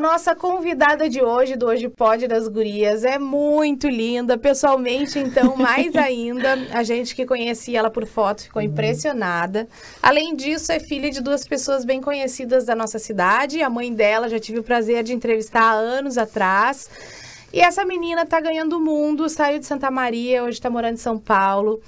A nossa convidada de hoje, do Hoje Pode das Gurias, é muito linda, pessoalmente, então, mais ainda. A gente que conhecia ela por foto ficou uhum. impressionada. Além disso, é filha de duas pessoas bem conhecidas da nossa cidade. A mãe dela já tive o prazer de entrevistar há anos atrás. E essa menina tá ganhando o mundo, saiu de Santa Maria, hoje está morando em São Paulo.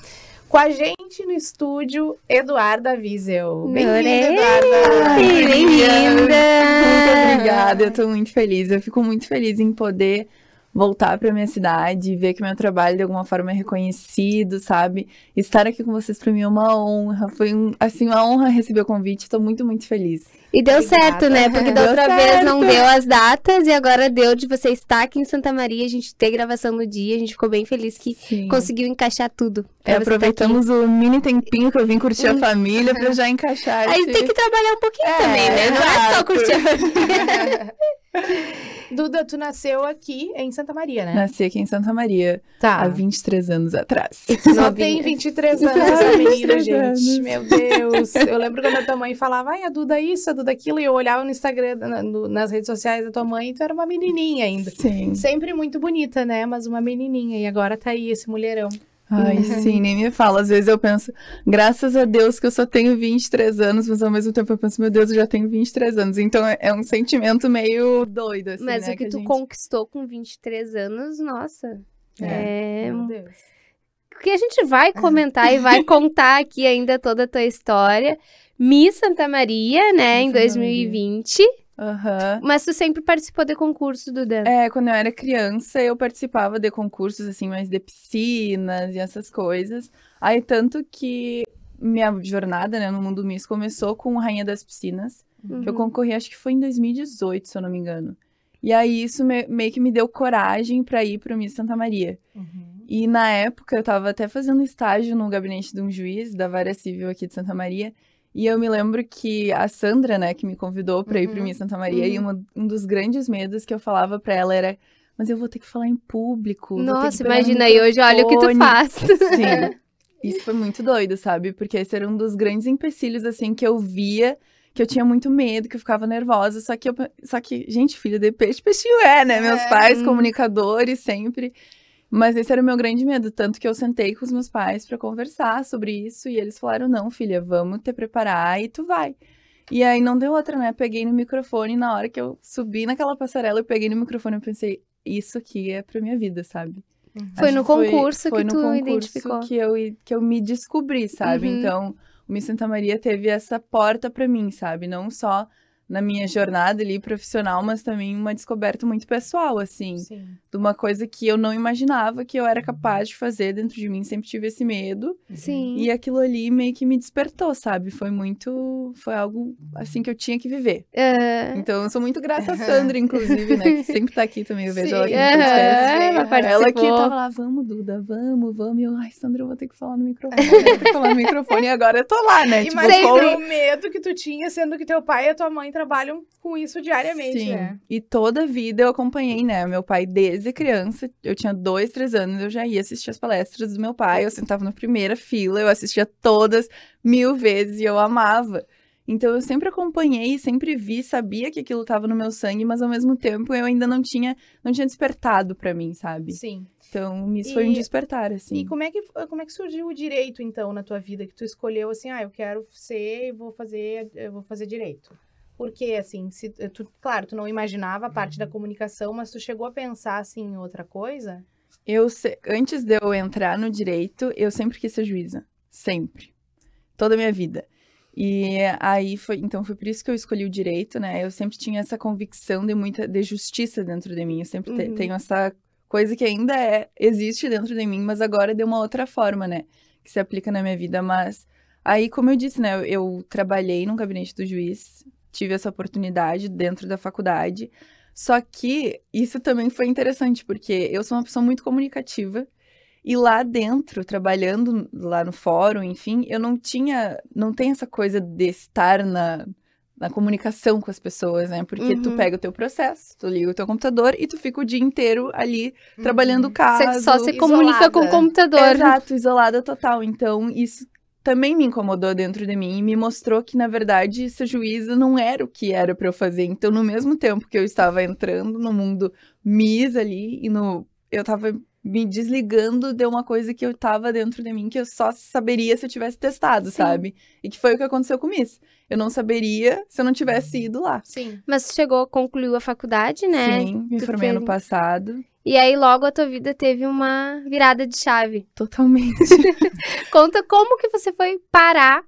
Com a gente no estúdio Eduarda Wiesel. Bem-vinda, Eduarda! Bem-vinda! Muito obrigada, eu estou muito feliz. Eu fico muito feliz em poder voltar para minha cidade, ver que meu trabalho de alguma forma é reconhecido, sabe? Estar aqui com vocês para mim é uma honra, foi um, assim uma honra receber o convite, estou muito muito feliz. E deu Obrigada. certo, né? Porque da outra certo. vez não deu as datas e agora deu de você estar aqui em Santa Maria, a gente ter gravação no dia, a gente ficou bem feliz que Sim. conseguiu encaixar tudo. É, aproveitamos o mini tempinho que eu vim curtir a uhum. família para uhum. já encaixar. Aí esse... tem que trabalhar um pouquinho é, também, né? Não é só curtir a família. Duda, tu nasceu aqui em Santa Maria, né? Nasci aqui em Santa Maria. Tá. Há 23 anos atrás. Só tem 23 anos essa menina, gente. Meu Deus. Eu lembro quando a tua mãe falava, ai, a Duda isso, a Duda aquilo, e eu olhava no Instagram, na, no, nas redes sociais da tua mãe, e tu era uma menininha ainda. Sim. Sempre muito bonita, né? Mas uma menininha. E agora tá aí esse mulherão. Ai, sim, nem me fala. Às vezes eu penso, graças a Deus que eu só tenho 23 anos, mas ao mesmo tempo eu penso, meu Deus, eu já tenho 23 anos. Então é, é um sentimento meio doido, assim. Mas né, o que, que tu gente... conquistou com 23 anos, nossa. É. é... Meu Deus. Que a gente vai comentar e vai contar aqui ainda toda a tua história. Miss Santa Maria, né, Miss em 2020. Maria. Uhum. Mas tu sempre participou de concurso, Duda? É, quando eu era criança, eu participava de concursos, assim, mais de piscinas e essas coisas. Aí, tanto que minha jornada, né, no Mundo Miss começou com Rainha das Piscinas, uhum. que eu uhum. concorri, acho que foi em 2018, se eu não me engano. E aí, isso me, meio que me deu coragem para ir pro Miss Santa Maria. Uhum. E na época, eu tava até fazendo estágio no gabinete de um juiz da Vara Civil aqui de Santa Maria. E eu me lembro que a Sandra, né, que me convidou para ir uhum. mim Miss Santa Maria, uhum. e uma, um dos grandes medos que eu falava para ela era mas eu vou ter que falar em público. Nossa, imagina aí hoje, olha o que tu faz. Sim. Isso foi muito doido, sabe? Porque esse era um dos grandes empecilhos, assim, que eu via, que eu tinha muito medo, que eu ficava nervosa. Só que, eu, só que gente, filho de peixe, peixinho é, né? Meus é. pais, uhum. comunicadores, sempre. Mas esse era o meu grande medo, tanto que eu sentei com os meus pais para conversar sobre isso e eles falaram: "Não, filha, vamos te preparar e tu vai". E aí não deu outra, né? Peguei no microfone e na hora que eu subi naquela passarela, eu peguei no microfone e pensei: "Isso aqui é para minha vida", sabe? Uhum. Foi no concurso foi, foi que no tu concurso identificou. que eu que eu me descobri, sabe? Uhum. Então, o Miss Santa Maria teve essa porta para mim, sabe? Não só na minha jornada ali profissional, mas também uma descoberta muito pessoal, assim, Sim. de uma coisa que eu não imaginava que eu era uhum. capaz de fazer dentro de mim, sempre tive esse medo. Uhum. Sim. E aquilo ali meio que me despertou, sabe? Foi muito, foi algo assim que eu tinha que viver. É. Então eu sou muito grata a Sandra, inclusive, né, que sempre tá aqui também, eu vejo é, Sim. ela aqui no podcast. É, ela, que tava lá, vamos Duda, vamos, vamos. E eu, ai Sandra, eu vou ter que falar no microfone, eu vou ter que falar no microfone. E agora eu tô lá, né? Imagina tipo, sempre... o medo que tu tinha, sendo que teu pai e tua mãe trabalham com isso diariamente, Sim. né? E toda a vida eu acompanhei, né? Meu pai, desde criança, eu tinha dois, três anos, eu já ia assistir as palestras do meu pai, eu sentava na primeira fila, eu assistia todas mil vezes e eu amava. Então eu sempre acompanhei, sempre vi, sabia que aquilo estava no meu sangue, mas ao mesmo tempo eu ainda não tinha, não tinha despertado para mim, sabe? Sim. Então isso e, foi um despertar assim. E como é que eh, como é que surgiu o direito então na tua vida que tu escolheu assim, ah, eu quero ser, vou fazer, eu vou fazer direito? Porque, assim, se, tu, claro, tu não imaginava a parte da uhum. comunicação, mas tu chegou a pensar, assim, em outra coisa? Eu, antes de eu entrar no direito, eu sempre quis ser juíza. Sempre. Toda a minha vida. E aí foi, então foi por isso que eu escolhi o direito, né? Eu sempre tinha essa convicção de muita de justiça dentro de mim. Eu sempre te, uhum. tenho essa coisa que ainda é, existe dentro de mim, mas agora de uma outra forma, né? Que se aplica na minha vida, mas aí como eu disse, né, eu trabalhei no gabinete do juiz tive essa oportunidade dentro da faculdade. Só que isso também foi interessante, porque eu sou uma pessoa muito comunicativa. E lá dentro, trabalhando lá no fórum, enfim, eu não tinha, não tem essa coisa de estar na, na comunicação com as pessoas, né? Porque uhum. tu pega o teu processo, tu liga o teu computador e tu fica o dia inteiro ali trabalhando o uhum. caso. Cê só se comunica com o computador. Exato, isolada total. Então, isso também me incomodou dentro de mim e me mostrou que, na verdade, ser juíza não era o que era para eu fazer. Então, no mesmo tempo que eu estava entrando no mundo Miss ali e no. Eu estava me desligando de uma coisa que eu estava dentro de mim que eu só saberia se eu tivesse testado, Sim. sabe? E que foi o que aconteceu com miss. Eu não saberia se eu não tivesse uhum. ido lá. Sim. Mas chegou, concluiu a faculdade, né? Sim, me tu formei fez... ano passado. E aí logo a tua vida teve uma virada de chave. Totalmente. Conta como que você foi parar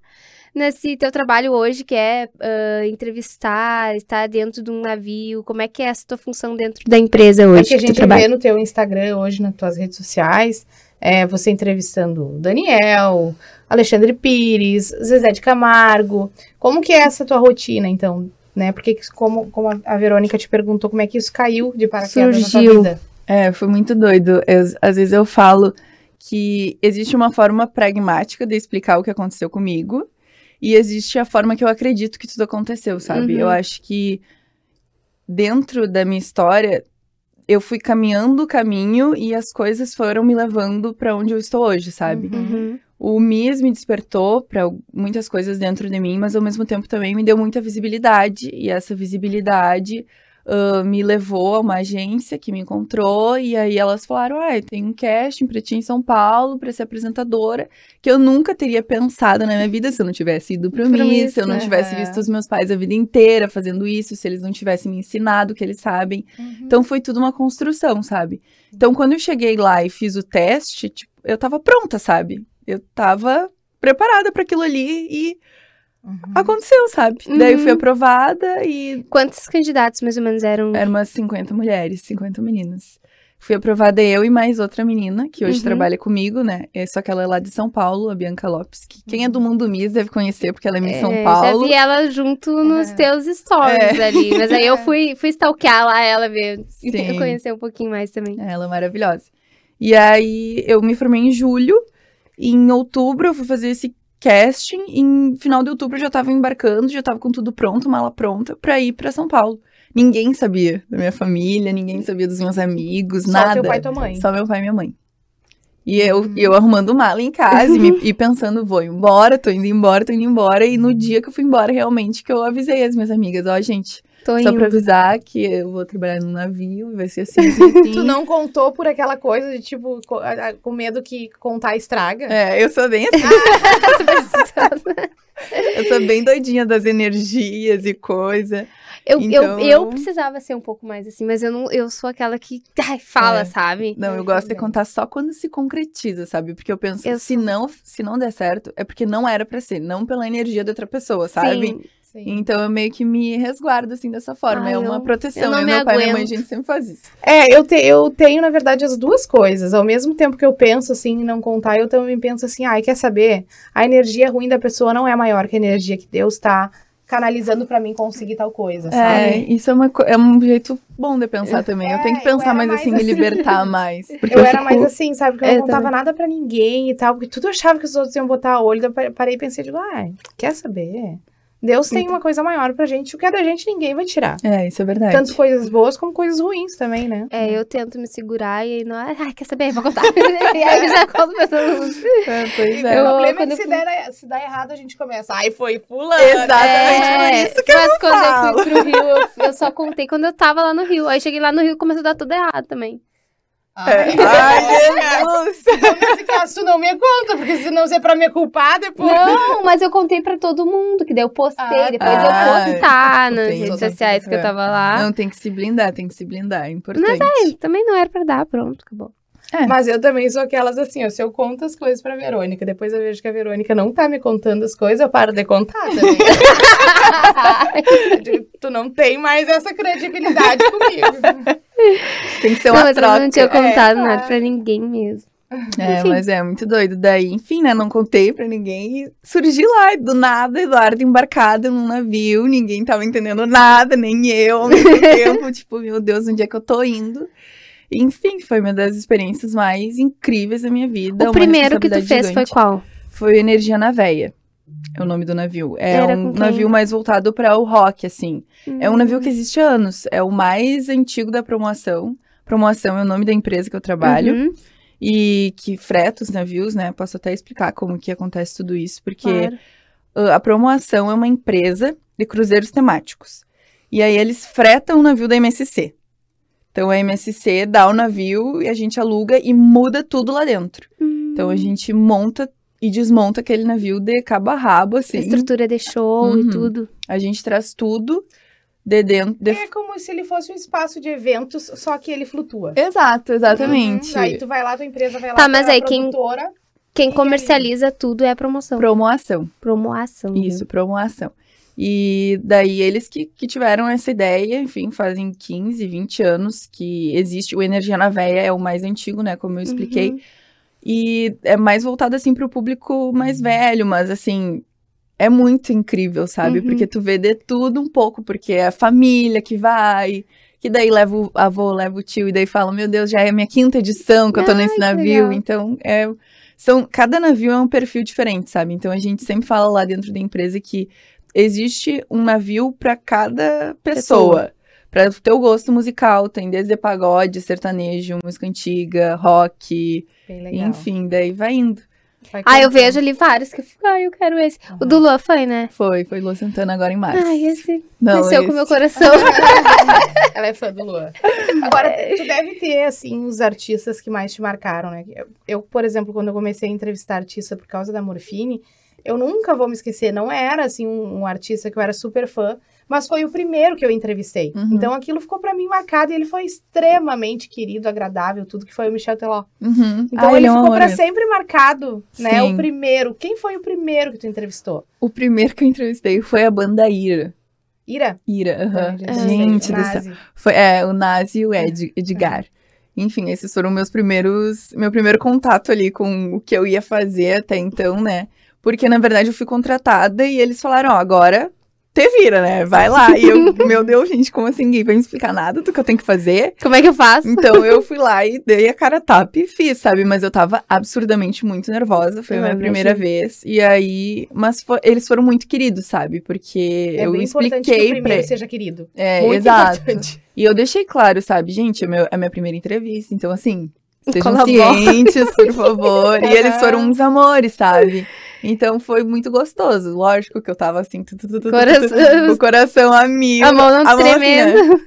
nesse teu trabalho hoje, que é uh, entrevistar, estar dentro de um navio, como é que é essa tua função dentro da empresa hoje? É que a gente vê no teu Instagram hoje, nas tuas redes sociais, é, você entrevistando Daniel, Alexandre Pires, Zezé de Camargo, como que é essa tua rotina, então, né? Porque como, como a Verônica te perguntou, como é que isso caiu de paraquedas Surgiu. na tua vida? É, foi muito doido. Eu, às vezes eu falo que existe uma forma pragmática de explicar o que aconteceu comigo e existe a forma que eu acredito que tudo aconteceu, sabe? Uhum. Eu acho que dentro da minha história eu fui caminhando o caminho e as coisas foram me levando para onde eu estou hoje, sabe? Uhum. uhum. O MIS me despertou para muitas coisas dentro de mim, mas ao mesmo tempo também me deu muita visibilidade e essa visibilidade uh, me levou a uma agência que me encontrou, e aí elas falaram: ah, tem um casting pra ti em São Paulo pra ser apresentadora, que eu nunca teria pensado na minha vida se eu não tivesse ido pra mim, se eu não tivesse visto os meus pais a vida inteira fazendo isso, se eles não tivessem me ensinado o que eles sabem. Uhum. Então foi tudo uma construção, sabe? Então quando eu cheguei lá e fiz o teste, tipo, eu tava pronta, sabe? Eu tava preparada para aquilo ali e Uhum. Aconteceu, sabe? Uhum. Daí eu fui uhum. aprovada e. Quantos candidatos mais ou menos eram? Eram umas 50 mulheres, 50 meninas. Fui aprovada eu e mais outra menina, que hoje uhum. trabalha comigo, né? É só que ela é lá de São Paulo, a Bianca Lopes, que quem é do uhum. mundo Miss deve conhecer, porque ela é Miss é, São Paulo. Você vi ela junto é. nos teus stories é. ali, mas aí eu fui, fui stalkear lá ela, ver, Sim. conhecer um pouquinho mais também. É, ela é maravilhosa. E aí eu me formei em julho, e em outubro eu fui fazer esse casting, em final de outubro eu já tava embarcando, já tava com tudo pronto, mala pronta, pra ir pra São Paulo. Ninguém sabia da minha família, ninguém sabia dos meus amigos, Só nada. Só teu pai e tua mãe. Só meu pai e minha mãe. E eu, hum. eu arrumando mala em casa e, me, e, pensando, vou embora, tô indo embora, tô indo embora. E no dia que eu fui embora, realmente, que eu avisei as minhas amigas, ó, oh, gente, Tô Só pra avisar que eu vou trabalhar num navio e vai ser assim, assim, assim. tu não contou por aquela coisa de, tipo, com medo que contar estraga? É, eu sou bem assim. Ah! eu sou bem doidinha das energias e coisa. Eu, então... eu, eu então precisava ser um pouco mais assim, mas eu não eu sou aquela que ai, fala, é. sabe? Não, eu gosto de contar só quando se concretiza, sabe? Porque eu penso, eu se, sou... não, se não der certo, é porque não era para ser, não pela energia da outra pessoa, sabe? Sim. Sim. Então eu meio que me resguardo, assim, dessa forma. Ah, é uma eu, proteção, né? eu Meu pai e minha mãe, a gente sempre faz isso. É, eu, te, eu tenho, na verdade, as duas coisas. Ao mesmo tempo que eu penso, assim, em não contar, eu também penso assim, ai, ah, quer saber? A energia ruim da pessoa não é maior que a energia que Deus tá canalizando para mim conseguir tal coisa, é, sabe? É, isso é, uma, é um jeito bom de pensar é, também. É, eu tenho que pensar mais, mais assim, assim, me libertar mais. Porque eu, eu era fico... mais assim, sabe? Que eu é, não contava também. nada para ninguém e tal, porque tudo achava que os outros iam botar olho. Eu parei e pensei, digo, ai, ah, quer saber? Deus tem uma coisa maior pra gente, o que é da gente ninguém vai tirar. É, isso é verdade. Tanto coisas boas como coisas ruins também, né? É, eu tento me segurar e aí não. Ah, ai, quer saber? Vou contar. e aí eu já conto pra todos. É, pois é. Eu, o problema é que se, fui... der, se der errado, a gente começa. Ai, foi pulando. Exatamente, é, por isso que mas eu Mas quando falo. eu fui pro Rio, eu, eu só contei quando eu tava lá no Rio. Aí cheguei lá no Rio e começou a dar tudo errado também. É. Ai, Ai Jesus! Nesse caso, não me conta, porque senão você é pra me culpar depois. Não, mas eu contei pra todo mundo, que daí eu postei, ah, depois ah, eu postar nas redes sociais que, que eu tava lá. Não, tem que se blindar, tem que se blindar, é, é importante. Mas aí, também não era pra dar, pronto, acabou. É. Mas eu também sou aquelas assim, ó, se eu conto as coisas pra Verônica, depois eu vejo que a Verônica não tá me contando as coisas, eu paro de contar também. Tipo, tu não tem mais essa credibilidade comigo. Tem que ser uma não, troca. Eu não tinha contado é, nada é. pra ninguém mesmo. É, enfim. mas é muito doido. Daí, enfim, né? Não contei pra ninguém. E surgi lá, do nada, Eduardo embarcado num navio, ninguém tava entendendo nada, nem eu ao mesmo tempo. Tipo, meu Deus, onde é que eu tô indo? Enfim, foi uma das experiências mais incríveis da minha vida. O primeiro que tu fez gigante. foi qual? Foi Energia na Veia. É o nome do navio. É Era um navio mais voltado para o rock, assim. Hum. É um hum. navio que existe há anos. É o mais antigo da promoção. Promoção é o nome da empresa que eu trabalho. Uhum. E que freta os navios, né? Posso até explicar como que acontece tudo isso, porque claro. a promoção é uma empresa de cruzeiros temáticos. E aí eles fretam o navio da MSC. Então a MSC dá o navio e a gente aluga e muda tudo lá dentro. Hum. Então a gente monta e desmonta aquele navio de cabo a rabo, assim. A estrutura de show uhum. e tudo. A gente traz tudo de dentro. De... É como se ele fosse um espaço de eventos, só que ele flutua. Exato, exatamente. Uhum. Aí tu vai lá, tua empresa vai lá. Tá, mas aí quem. Quem comercializa tudo é a promoção. Promoção. Promoção. Né? Isso, promoção. E daí eles que, que tiveram essa ideia, enfim, fazem 15, 20 anos que existe. O Energia na Veia é o mais antigo, né? Como eu expliquei. Uhum. E é mais voltado, assim, para o público mais uhum. velho, mas, assim, é muito incrível, sabe? Uhum. Porque tu vê de tudo um pouco, porque é a família que vai, que daí leva o avô, leva o tio, e daí fala, meu Deus, já é a minha quinta edição que eu tô nesse navio. Então, é, são, cada navio é um perfil diferente, sabe? Então, a gente sempre fala lá dentro da empresa que existe um navio para cada pessoa. Para o teu gosto musical, tem desde pagode, sertanejo, música antiga, rock, enfim, daí vai indo. ah, eu vejo ali vários que eu ah, eu quero esse. Uhum. O do Lua foi, né? Foi, foi Lua Santana agora em março. Ai, esse Não, desceu esse. com o meu coração. Ela é fã do Lua. Agora, tu deve ter, assim, os artistas que mais te marcaram, né? Eu, eu por exemplo, quando eu comecei a entrevistar artista por causa da Morfine, eu nunca vou me esquecer, não era assim um, um artista que eu era super fã, mas foi o primeiro que eu entrevistei. Uhum. Então aquilo ficou para mim marcado e ele foi extremamente querido, agradável, tudo que foi o Michel Teló. Uhum. Então Ai, ah, ele é ficou para sempre marcado, né? Sim. O primeiro. Quem foi o primeiro que tu entrevistou? O primeiro que eu entrevistei foi a banda Ira. Ira? Ira, aham. Uhum. gente do céu. Foi, é, o Nazi e o Ed, é. Edgar. Enfim, esses foram meus primeiros, meu primeiro contato ali com o que eu ia fazer até então, né? Porque, na verdade, eu fui contratada e eles falaram, ó, agora te vira, né? Vai lá. E eu, meu Deus, gente, como assim? Ninguém vai me explicar nada do que eu tenho que fazer. Como é que eu faço? Então eu fui lá e dei a cara tapa e fiz, sabe? Mas eu tava absurdamente muito nervosa. Foi a minha primeira vez. E aí. Mas eles foram muito queridos, sabe? Porque é eu expliquei. Que o primeiro pra... seja querido. É, muito exato. Importante. E eu deixei claro, sabe, gente, é, é a minha primeira entrevista. Então, assim, Sejam Colabora. cientes, por favor. e eles foram uns amores, sabe? Então foi muito gostoso. Lógico que eu tava assim, tu, tu, tu, coração, o coração a mil. A mão não a assim, tremendo. assim, né?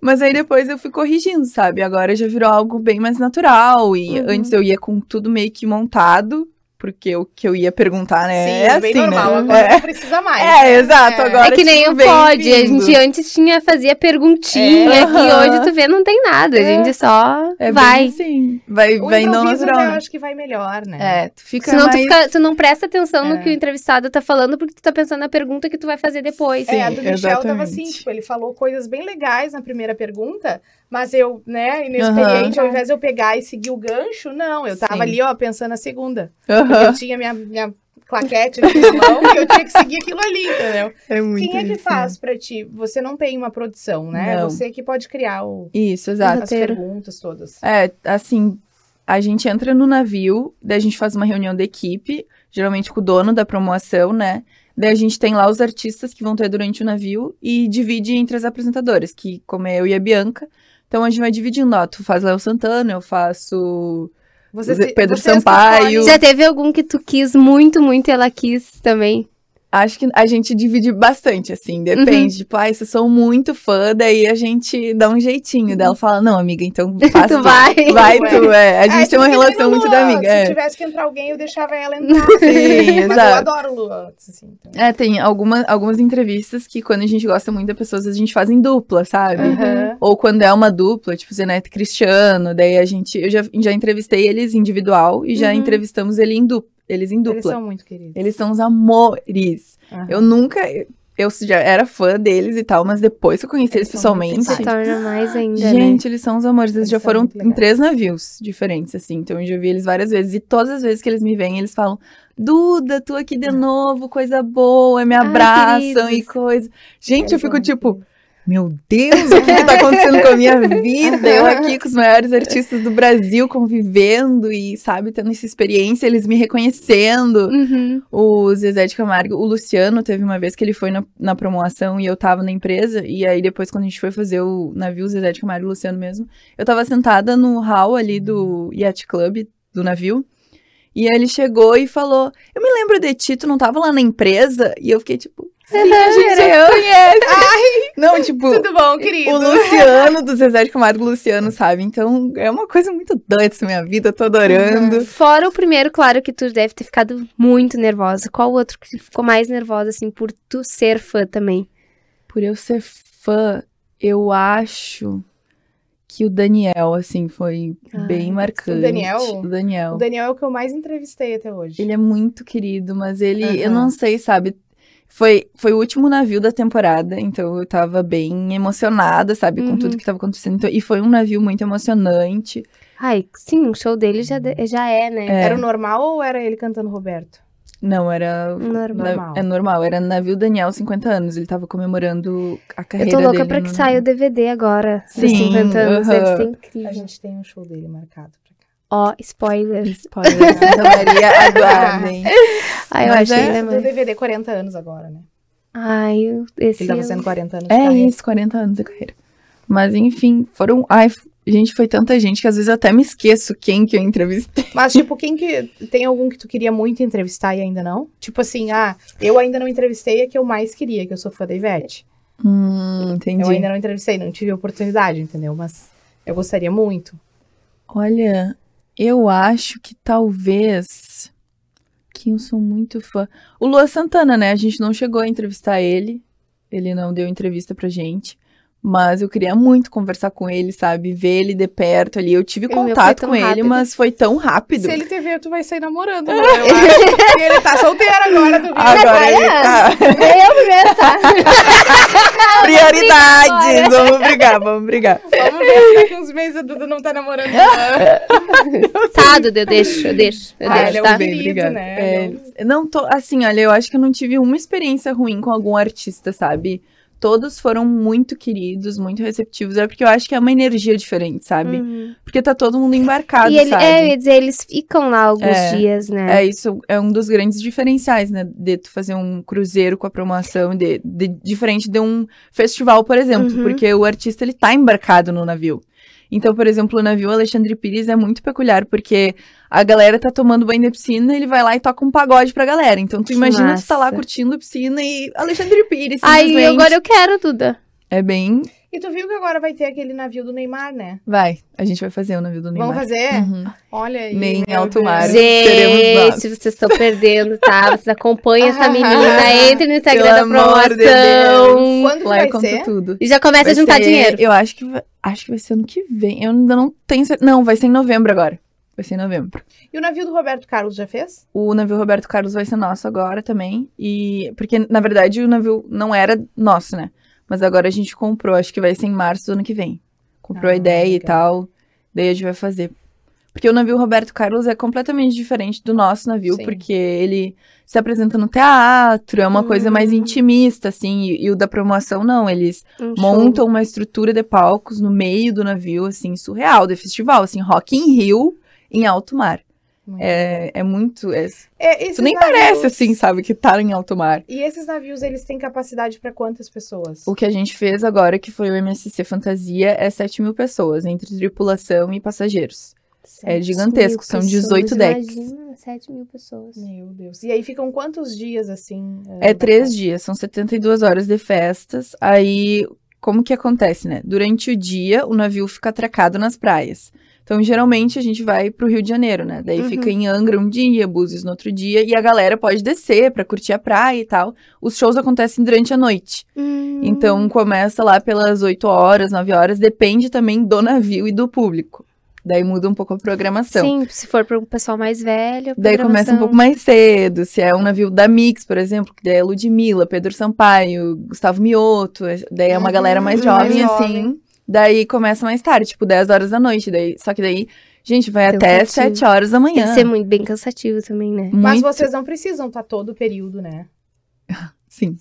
Mas aí depois eu fui corrigindo, sabe? Agora já virou algo bem mais natural. E uhum. antes eu ia com tudo meio que montado porque o que eu ia perguntar, né? Sim, é bem assim, né? normal, né? agora é. não precisa mais. É, né? é exato, agora É que nem tipo, o pode, a gente antes tinha, fazia perguntinha, é. que uh -huh. hoje tu vê não tem nada, a gente é. só é vai. Sim, vai, o vai não eu acho que vai melhor, né? É, tu fica Senão mais... tu, fica, tu não presta atenção no é. que o entrevistado tá falando, porque tu tá pensando na pergunta que tu vai fazer depois. Sim, é, a do Michel exatamente. tava assim, tipo, ele falou coisas bem legais na primeira pergunta, mas eu, né, inexperiente, uhum. ao invés de eu pegar e seguir o gancho, não, eu tava Sim. ali, ó, pensando na segunda. Uhum. Eu tinha minha, minha claquete na mão e eu tinha que seguir aquilo ali, entendeu? É muito Quem é que faz né? para ti? Você não tem uma produção, né? É não. Você que pode criar o... Isso, exato. As perguntas todas. É, assim, a gente entra no navio, daí a gente faz uma reunião da equipe, geralmente com o dono da promoção, né? Daí a gente tem lá os artistas que vão ter durante o navio e divide entre as apresentadoras, que como é eu e a Bianca, então a gente vai dividindo, ó, tu faz Léo Santana, eu faço você, Pedro Sampaio. Já teve algum que tu quis muito, muito e ela quis também? Acho que a gente divide bastante, assim, uhum. depende. Uhum. Tipo, ai, ah, vocês são muito fã, daí a gente dá um jeitinho. Uhum. Dela fala, não, amiga, então faz tu. Vai, vai tu, é. A é, gente é, tem uma relação muito da amiga. Se é. tivesse que entrar alguém, eu deixava ela entrar. Sim, Mas exato. eu adoro o Luan. Assim, então. É, tem alguma, algumas entrevistas que quando a gente gosta muito da pessoa, a gente faz em dupla, sabe? Uhum. Ou quando é uma dupla, tipo Zeneto Cristiano, daí a gente. Eu já, já entrevistei eles individual e já uhum. entrevistamos ele em dupla. Eles em dupla. Eles são muito queridos. Eles são os amores. Uhum. Eu nunca. Eu já era fã deles e tal, mas depois que eu conheci eles, eles pessoalmente. Se torna mais ainda. Né? Gente, né? eles são os amores. Eles, eles já foram em três navios diferentes, assim. Então eu já vi eles várias vezes. E todas as vezes que eles me veem, eles falam: Duda, tô aqui de novo, coisa boa, me abraçam Ai, e coisa. Gente, eu fico tipo meu Deus, o que está acontecendo com a minha vida? Eu aqui com os maiores artistas do Brasil convivendo e, sabe, tendo essa experiência, eles me reconhecendo. Uhum. O Zezé de Camargo, o Luciano, teve uma vez que ele foi na, na promoção e eu estava na empresa. E aí, depois, quando a gente foi fazer o navio, o Zezé de Camargo e o Luciano mesmo, eu estava sentada no hall ali do Yacht Club, do navio. E aí ele chegou e falou: Eu me lembro de ti, tu não estava lá na empresa? E eu fiquei tipo Sim, a gente já conhece. Ai, não, tipo, tudo bom, querido? O Luciano do Zezé de Camargo Luciano, sabe? Então é uma coisa muito doida essa minha vida, tô adorando. Uhum. Fora o primeiro, claro que tu deve ter ficado muito nervosa. Qual o outro que ficou mais nervosa, assim, por tu ser fã também? Por eu ser fã, eu acho que o Daniel, assim, foi ah, bem marcante. O Daniel? O Daniel. O Daniel é o que eu mais entrevistei até hoje. Ele é muito querido, mas ele, uhum. eu não sei, sabe? Foi, foi o último navio da temporada, então eu tava bem emocionada, sabe, com tudo uhum. que tava acontecendo. Então, e foi um navio muito emocionante. Ai, sim, o show dele já, uhum. já é, né? É. Era o normal ou era ele cantando Roberto? Não, era. Normal. Na, é normal, era navio Daniel 50 anos. Ele tava comemorando a carreira dele. Eu tô louca dele pra que no... saia o DVD agora. Sim. 50 anos, deve ser incrível. A gente tem um show dele marcado Ó, oh, spoilers, spoilers. Ana Maria, aguardem. Ai, eu Mas achei, é, né, mãe? DVD 40 anos agora, né? Ai, eu, esse... Ele tá fazendo 40 anos é isso, 40 anos de carreira. Mas, enfim, foram... Ai, gente, foi tanta gente que às vezes eu até me esqueço quem que eu entrevistei. Mas, tipo, quem que... Tem algum que tu queria muito entrevistar e ainda não? Tipo assim, ah, eu ainda não entrevistei a é que eu mais queria, que eu sou fã da Ivete. Hum, entendi. Eu ainda não entrevistei, não tive oportunidade, entendeu? Mas eu gostaria muito. Olha, eu acho que talvez. Que eu sou muito fã. O Lua Santana, né? A gente não chegou a entrevistar ele. Ele não deu entrevista pra gente. Mas eu queria muito conversar com ele, sabe? Ver ele de perto ali. Eu tive eu contato com ele, mas foi tão rápido. Se ele te ver, tu vai sair namorando, né? Eu acho. e ele tá solteiro agora, Agora ele tá. É eu primeiro, tá? Prioridades! Vamos brigar, vamos brigar. Vamos ver se daqui uns meses a Duda não tá namorando. tá, Duda, eu deixo, eu deixo. Eu ah, deixo, ele é um tá? Obrigado. né? É, não tô, assim, olha, eu acho que eu não tive uma experiência ruim com algum artista, sabe? todos foram muito queridos, muito receptivos. É porque eu acho que é uma energia diferente, sabe? Uhum. Porque tá todo mundo embarcado, e ele, é, sabe? É, eu ia dizer, eles ficam lá alguns é, dias, né? É, isso é um dos grandes diferenciais, né? De tu fazer um cruzeiro com a promoção, de, de diferente de um festival, por exemplo. Uhum. Porque o artista, ele tá embarcado no navio. Então, por exemplo, o navio Alexandre Pires é muito peculiar, porque a galera tá tomando banho na piscina, ele vai lá e toca um pagode pra galera. Então, tu que imagina massa. tu tá lá curtindo a piscina e Alexandre Pires. Aí, agora eu quero, Duda. É bem e tu viu que agora vai ter aquele navio do Neymar, né? Vai. A gente vai fazer o navio do Neymar. Vamos fazer? Uhum. Olha aí. Nem em alto mar. Gente, vocês estão perdendo, tá? Vocês acompanham essa ah, menina. Ah, entre no Instagram Pelo da promoção. De Quando Lá vai eu ser? tudo. E já começa vai a juntar ser... dinheiro. Eu acho que, acho que vai ser ano que vem. Eu ainda não tenho certeza. Não, vai ser em novembro agora. Vai ser em novembro. E o navio do Roberto Carlos já fez? O navio Roberto Carlos vai ser nosso agora também. E porque na verdade o navio não era nosso, né? Mas agora a gente comprou, acho que vai ser em março do ano que vem. Comprou ah, a ideia legal. e tal. Daí a gente vai fazer. Porque o navio Roberto Carlos é completamente diferente do nosso navio, Sim. porque ele se apresenta no teatro, é uma coisa mais uhum. intimista, assim, e, e, o da promoção não. Eles um montam uma estrutura de palcos no meio do navio, assim, surreal, de festival, assim, Rock in Rio em alto mar é, é muito. É, é nem navios, parece assim, sabe, que tá em alto mar. E esses navios, eles têm capacidade para quantas pessoas? O que a gente fez agora, que foi o MSC Fantasia, é 7 mil pessoas, entre tripulação e passageiros. É gigantesco, são 18 decks. Imagina, 7 mil pessoas. Meu Deus. E aí ficam quantos dias assim? Eh, é três dias, são 72 horas de festas. Aí, como que acontece, né? Durante o dia, o navio fica atracado nas praias. Então, geralmente, a gente vai pro Rio de Janeiro, né? Daí uhum. fica em Angra um dia, Búzios no outro dia, e a galera pode descer pra curtir a praia e tal. Os shows acontecem durante a noite. Uhum. Então, começa lá pelas 8 horas, 9 horas, depende também do navio e do público. Daí muda um pouco a programação. Sim, se for para um pessoal mais velho. Daí começa um pouco mais cedo. Se é um navio da Mix, por exemplo, que daí é Ludmilla, Pedro Sampaio, Gustavo Mioto. É, daí é uma uhum, galera mais jovem, mais assim. Daí começa mais tarde, tipo 10 horas da noite. Daí, só que daí, gente, vai até 7 horas da manhã. Tem que ser muito bem cansativo também, né? Muito. Mas vocês não precisam estar tá todo o período, né? Sim.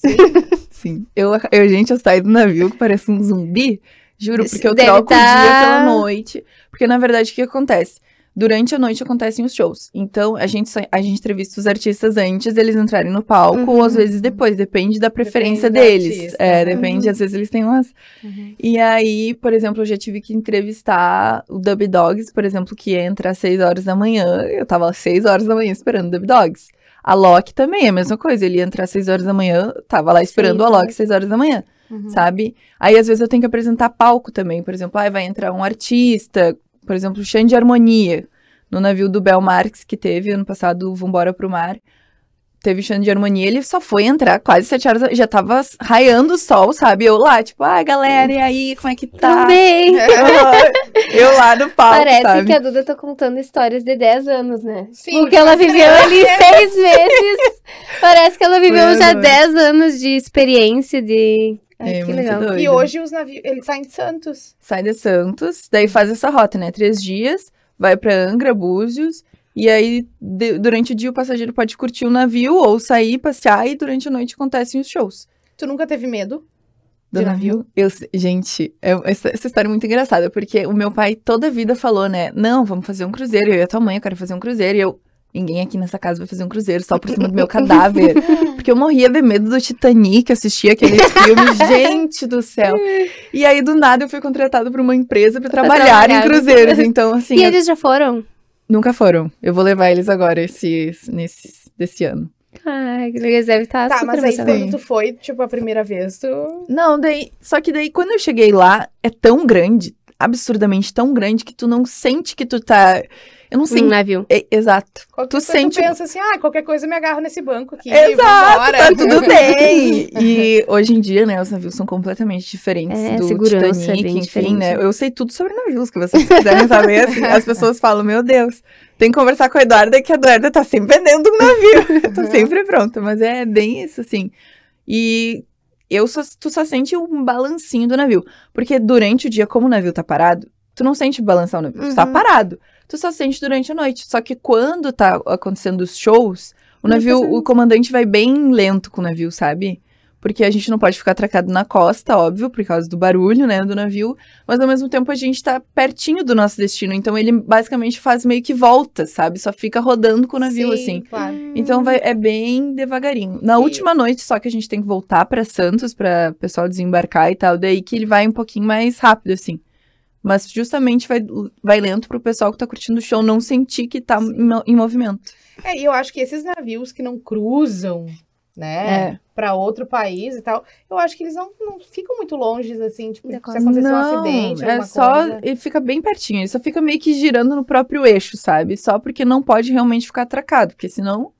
Sim. Eu, eu, gente, eu saio do navio que parece um zumbi. Juro, porque eu Deve troco tá... o dia tá pela noite. Porque, na verdade, o que acontece? durante a noite acontecem os shows. Então, a gente, a gente entrevista os artistas antes deles entrarem no palco, uhum. ou às uhum. vezes depois, depende da preferência depende deles. É, depende, uhum. às vezes eles têm umas. Uhum. E aí, por exemplo, eu já tive que entrevistar o Dub Dogs, por exemplo, que entra às 6 horas da manhã. Eu tava às 6 horas da manhã esperando o Dub Dogs. A Loki também, a mesma coisa. Ele ia entrar às 6 horas da manhã, tava lá esperando Sim, a Loki às 6 horas da manhã. Uhum. sabe? Aí às vezes eu tenho que apresentar palco também, por exemplo, ah, vai entrar um artista por exemplo, o Chã de Harmonia, no navio do Bel Marx que teve ano passado, Vambora o Mar teve chance de harmonia, ele só foi entrar quase sete horas, já tava raiando o sol, sabe? Eu lá, tipo, ah, galera, e aí, como é que tá? Tudo bem. eu lá no palco, Parece sabe? que a Duda tá contando histórias de 10 anos, né? Sim. Porque ela viveu ali seis meses. Parece que ela viveu Mano. já 10 é. anos de experiência, de Ai, é, que legal. Doido. E hoje os navios, eles saem de Santos. Sai de Santos, daí faz essa rota, né? Três dias, vai para Angra, Búzios, e aí, de, durante o dia, o passageiro pode curtir o navio ou sair, passear, e durante a noite acontecem os shows. Tu nunca teve medo? Do navio? Eu, gente, eu, essa, essa, história é muito engraçada, porque o meu pai toda a vida falou, né? Não, vamos fazer um cruzeiro. Eu e a tua mãe, eu quero fazer um cruzeiro. E eu, ninguém aqui nessa casa vai fazer um cruzeiro só por cima do meu cadáver. Porque eu morria de medo do Titanic, assistia aqueles filmes. gente do céu. E aí, do nada, eu fui contratada para uma empresa para trabalhar, trabalhar, em cruzeiros. Então, assim. E eu... eles já foram? Nunca foram. Eu vou levar eles agora, esses, nesse desse ano. Ai, que eles devem estar tá, tá, super mas aí quando tu foi, tipo, a primeira vez, tu... Não, daí... Só que daí, quando eu cheguei lá, é tão grande, absurdamente tão grande, que tu não sente que tu tá eu não sei. Um navio. Né, é, exato. Qualquer tu sente. Tu pensa assim, ah, qualquer coisa eu me agarro nesse banco aqui. Exato, tá tudo bem. e hoje em dia, né, os navios são completamente diferentes é, do é Titanic, é enfim, né. diferente. né? Eu sei tudo sobre navios que vocês quiserem saber. Assim, as pessoas falam, meu Deus, tem que conversar com a Eduarda, é que a Eduarda tá sempre vendendo um navio. Tá sempre pronta, mas é bem isso, assim. E eu só, tu só sente um balancinho do navio. Porque durante o dia, como o navio tá parado, tu não sente balançar o navio, uhum. tu tá uhum. parado tu só sente durante a noite. Só que quando tá acontecendo os shows, o é navio, o comandante vai bem lento com o navio, sabe? Porque a gente não pode ficar atracado na costa, óbvio, por causa do barulho, né, do navio. Mas ao mesmo tempo a gente tá pertinho do nosso destino. Então ele basicamente faz meio que volta, sabe? Só fica rodando com o navio, Sim, assim. Claro. Então vai, é bem devagarinho. Na última noite, só que a gente tem que voltar para Santos para pessoal desembarcar e tal. Daí que ele vai um pouquinho mais rápido, assim. Mas justamente vai, vai lento pro pessoal que tá curtindo o show não sentir que tá em movimento. É, e eu acho que esses navios que não cruzam, né, é. para outro país e tal, eu acho que eles não, não ficam muito longe, assim, tipo, se acontecer não, um acidente, é. é só, coisa. ele fica bem pertinho, ele só fica meio que girando no próprio eixo, sabe? Só porque não pode realmente ficar atracado, porque senão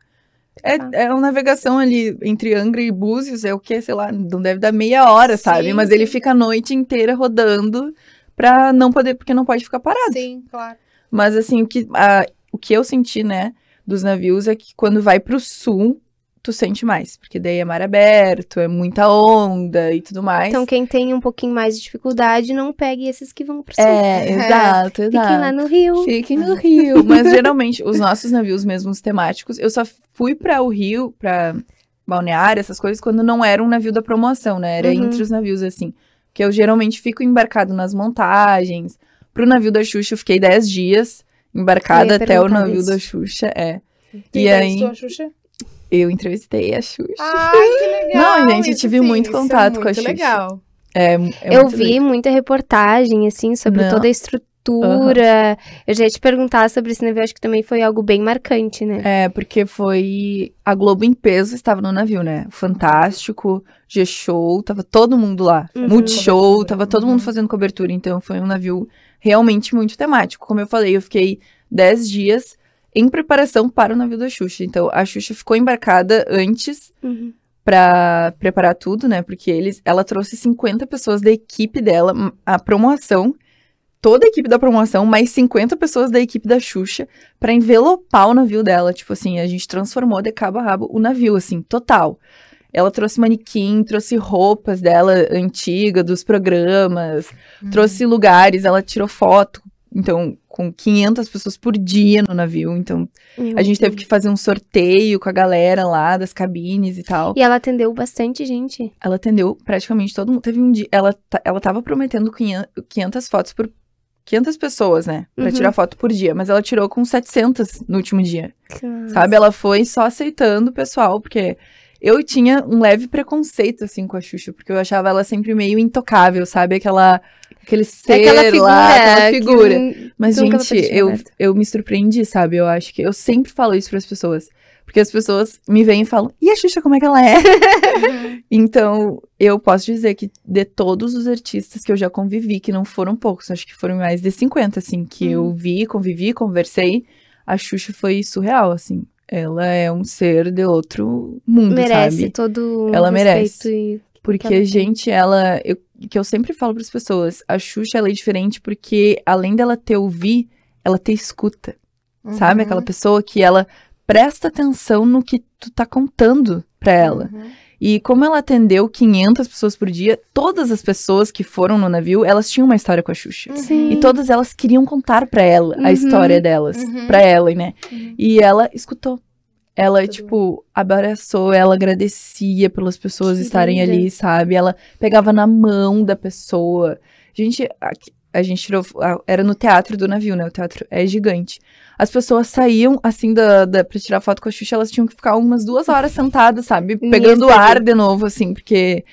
é, tá. é uma navegação ali entre Angra e Búzios, é o que, sei lá, não deve dar meia hora, sabe? Sim. Mas ele fica a noite inteira rodando para não poder, porque não pode ficar parado. Sim, claro. Mas assim, o que, a, o que eu senti, né, dos navios é que quando vai pro sul, tu sente mais, porque daí é mar aberto, é muita onda e tudo mais. Então quem tem um pouquinho mais de dificuldade, não pegue esses que vão pro sul. É, exato, é. exato. Fiquem lá no rio. Fiquem no rio. Mas geralmente os nossos navios os temáticos, eu só fui para o rio, para balneário, essas coisas, quando não era um navio da promoção, né? Era uhum. entre os navios assim que eu geralmente fico embarcado nas montagens. Pro navio da Xuxa eu fiquei 10 dias embarcada é até o navio isso. da Xuxa, é. E, e aí a Xuxa? Eu entrevistei a Xuxa. Ai, que legal. Não, gente, eu tive sim, muito é contato é muito com a Xuxa. legal. É, é eu vi muita reportagem, assim, sobre Não. toda a estrutura leitura. Uhum. Eu já ia te perguntar sobre esse navio, acho que também foi algo bem marcante, né? É, porque foi. A Globo em peso estava no navio, né? Fantástico, G-Show, tava todo mundo lá. Uhum. Multishow, tava todo mundo uhum. fazendo cobertura. Então foi um navio realmente muito temático. Como eu falei, eu fiquei 10 dias em preparação para o navio da Xuxa. Então a Xuxa ficou embarcada antes. Uhum para preparar tudo, né? Porque eles, ela trouxe 50 pessoas da equipe dela, hum, a promoção toda a equipe da promoção, mais 50 pessoas da equipe da Xuxa, para envelopar o navio dela. Tipo assim, a gente transformou de cabo a rabo o navio, assim, total. Ela trouxe manequim, trouxe roupas dela antiga, dos programas, uhum. trouxe lugares, ela tirou foto, então, com 500 pessoas por dia no navio. Então, Meu a gente Deus. teve que fazer um sorteio com a galera lá das cabines e tal. E ela atendeu bastante gente. Ela atendeu praticamente todo mundo. Teve um dia. Ela, ela tava prometendo 500 fotos por 500 pessoas, né? Pra uhum. tirar foto por dia. Mas ela tirou com 700 no último dia. Nossa. Sabe? Ela foi só aceitando o pessoal, porque eu tinha um leve preconceito, assim, com a Xuxa, porque eu achava ela sempre meio intocável, sabe? Aquela. Aquele é ser é aquela figura, lá, aquela figura. Mas, Tudo tá gente, eu, eu me surpreendi, sabe? Eu acho que. Eu sempre falo isso para as pessoas. Porque as pessoas me veem e falam, e a Xuxa, como é que ela é? Uhum. então, eu posso dizer que de todos os artistas que eu já convivi, que não foram poucos, acho que foram mais de 50, assim, que eu uhum. vi, convivi, conversei, a Xuxa foi surreal, assim. Ela é um ser de outro mundo, merece sabe? todo ela merece. Porque, ela gente, ela... Eu, que eu sempre falo para as pessoas, a Xuxa, ela é diferente porque, além dela ter ouvir, ela ter escuta. Uhum. Sabe? Aquela pessoa que ela presta atenção no que tu tá contando para ela. Uhum. E como ela atendeu 500 pessoas por dia, todas as pessoas que foram no navio, elas tinham uma história com a Xuxa. Uhum. E todas elas queriam contar para ela uhum. a história delas, uhum. para ela, né? Uhum. E ela escutou. Ela, Tudo tipo, abraçou, ela agradecia pelas pessoas que estarem linda. ali, sabe? Ela pegava na mão da pessoa. Gente, a, a gente tirou. A, era no teatro do navio, né? O teatro é gigante as pessoas saíam, assim, da, da, pra tirar foto com a Xuxa, elas tinham que ficar umas duas horas sentadas, sabe? Pegando Isso, ar de novo, assim, porque.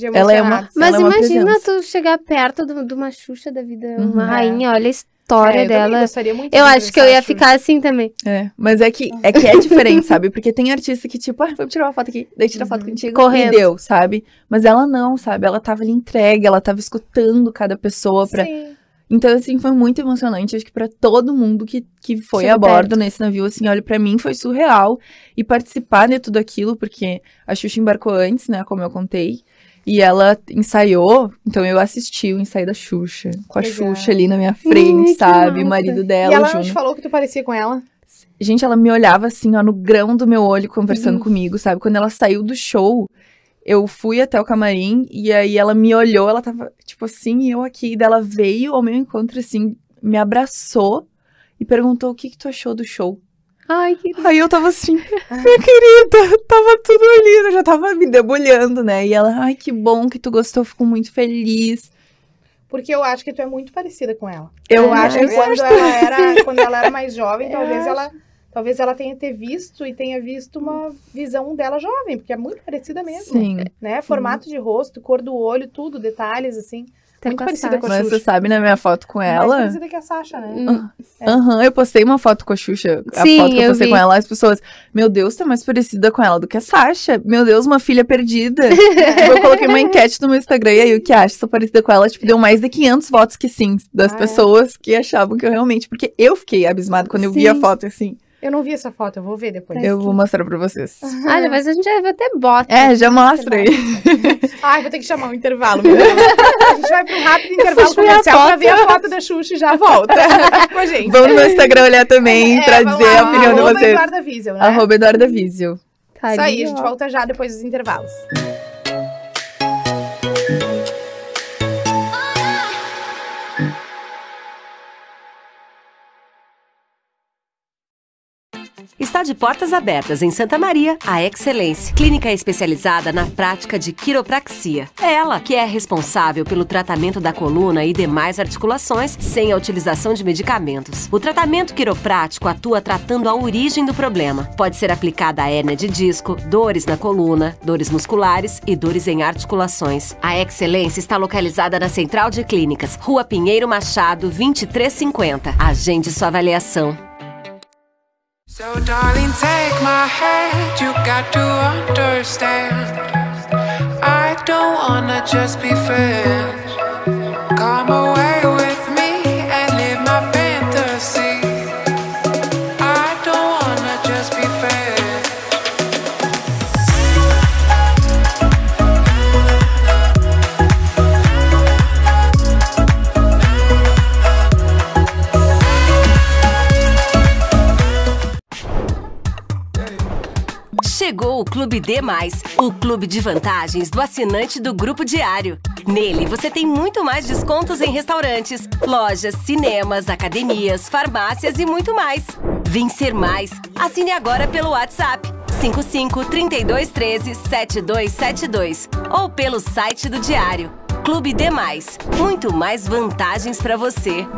Ela é uma, Mas é imagina tu chegar perto de uma Xuxa da vida, uhum, uma rainha, é. olha a história é, eu dela. eu acho que eu ia ficar assim também. É, mas é que é, que é diferente, sabe? Porque tem artista que, tipo, ah, vamos tirar uma foto aqui, daí tira uhum. foto contigo Correndo. e deu, sabe? Mas ela não, sabe? Ela tava ali entregue, ela tava escutando cada pessoa pra. Sim. Então, assim, foi muito emocionante. Acho que para todo mundo que, que foi a bordo perto. nesse navio, assim, olha, para mim foi surreal. E participar de tudo aquilo, porque a Xuxa embarcou antes, né? Como eu contei. E ela ensaiou, então eu assisti o ensaio da Xuxa, com a Legal. Xuxa ali na minha frente, Ih, sabe? O marido dela. E ela não te falou que tu parecia com ela? Gente, ela me olhava assim, ó, no grão do meu olho, conversando uhum. comigo, sabe? Quando ela saiu do show, eu fui até o camarim e aí ela me olhou, ela tava tipo assim, e eu aqui, e dela veio ao meu encontro assim, me abraçou e perguntou o que que tu achou do show. Ai, querida. Aí eu tava assim, minha querida, tava tudo lindo, eu já tava me debulhando, né? E ela, ai, que bom que tu gostou, fico muito feliz. Porque eu acho que tu é muito parecida com ela. Eu, acho que quando ela, era, quando ela era mais jovem, eu talvez acho. ela talvez ela tenha ter visto e tenha visto uma visão dela jovem, porque é muito parecida mesmo. Sim. Né? Formato Sim. de rosto, cor do olho, tudo, detalhes, assim. Tem muito parecida com a Xuxa. Mas você sabe na né, minha foto com ela? Mais parecida que a Sasha, né? Hum. É. Aham, é. eu postei uma foto com a Xuxa. A Sim, foto que eu postei com ela, as pessoas. Meu Deus, tá mais parecida com ela do que a Sasha. Meu Deus, uma filha perdida. tipo, eu coloquei uma enquete no meu Instagram e aí o que acha? Sou parecida com ela. Tipo, deu mais de 500 votos que sim, das ah, é? pessoas é? que achavam que eu realmente. Porque eu fiquei abismada quando sim. eu vi a foto assim. Eu não vi essa foto, eu vou ver depois. Eu vou mostrar pra vocês. Olha, mas a gente já vai até bota. É, já mostra aí. Ai, vou ter que chamar um intervalo. a gente vai pro um rápido intervalo comercial pra ver a foto da Xuxa e já volta com a gente. Vamos no Instagram olhar também é, pra dizer lá, a opinião de vocês. Eduarda Wiesel, né? Arroba Eduarda Tá Isso aí, ó. a gente volta já depois dos intervalos. Está de portas abertas em Santa Maria a Excelência, clínica especializada na prática de quiropraxia. É ela que é responsável pelo tratamento da coluna e demais articulações sem a utilização de medicamentos. O tratamento quiroprático atua tratando a origem do problema. Pode ser aplicada a hérnia de disco, dores na coluna, dores musculares e dores em articulações. A Excelência está localizada na Central de Clínicas, Rua Pinheiro Machado, 2350. Agende sua avaliação. So, darling, take my hand. You got to understand. I don't wanna just be friends. o Clube D+, o clube de vantagens do assinante do Grupo Diário. Nele, você tem muito mais descontos em restaurantes, lojas, cinemas, academias, farmácias e muito mais. Vencer mais! Assine agora pelo WhatsApp 55 3213 7272 ou pelo site do Diário. Clube D+, muito mais vantagens para você.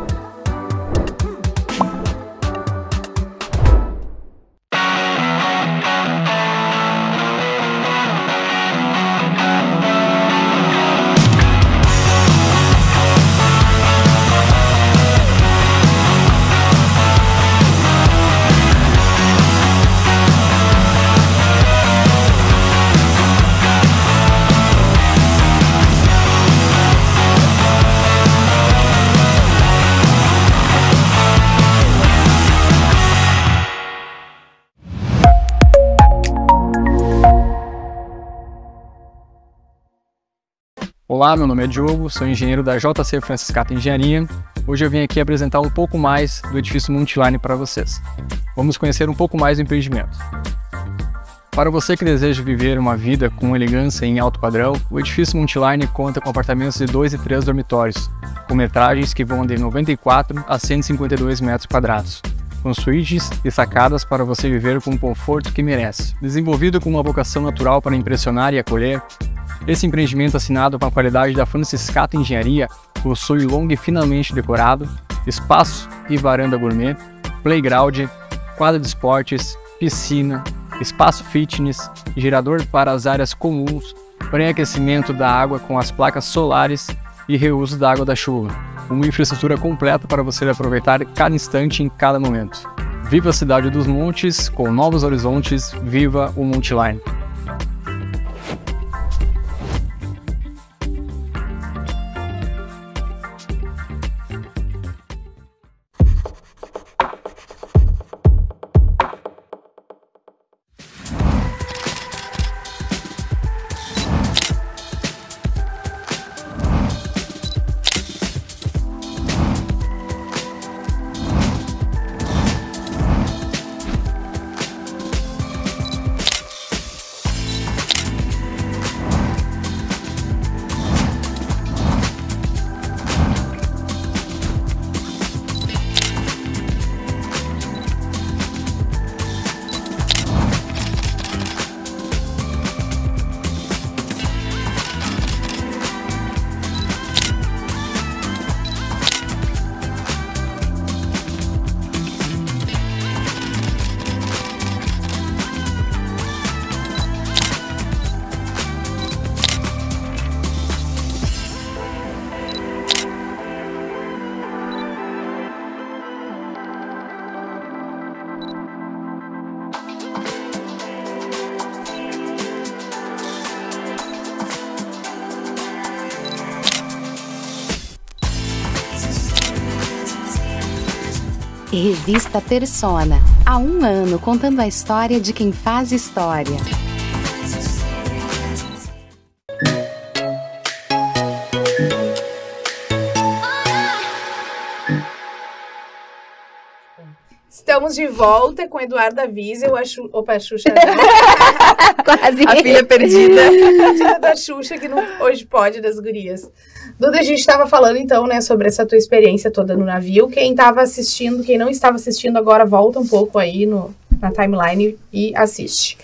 Olá, meu nome é Diogo, sou engenheiro da JC Franciscata Engenharia. Hoje eu vim aqui apresentar um pouco mais do edifício Multiline para vocês. Vamos conhecer um pouco mais do empreendimento. Para você que deseja viver uma vida com elegância em alto padrão, o edifício Multiline conta com apartamentos de 2 e 3 dormitórios, com metragens que vão de 94 a 152 metros quadrados, com suítes e sacadas para você viver com o conforto que merece. Desenvolvido com uma vocação natural para impressionar e acolher, esse empreendimento assinado com a qualidade da Franciscata Engenharia possui longo e finamente decorado, espaço e varanda gourmet, playground, quadra de esportes, piscina, espaço fitness, gerador para as áreas comuns, pré-aquecimento da água com as placas solares e reuso da água da chuva. Uma infraestrutura completa para você aproveitar cada instante em cada momento. Viva a cidade dos montes, com novos horizontes, viva o Monteline! e revista Persona. Há um ano contando a história de quem faz história. Estamos de volta com Eduarda Wiesel, a, Xu... Opa, a Xuxa. Né? Quase. A filha perdida. A filha da Xuxa, que não... hoje pode das gurias. Duda, a gente estava falando então, né, sobre essa tua experiência toda no navio. Quem estava assistindo, quem não estava assistindo agora, volta um pouco aí no, na timeline e assiste.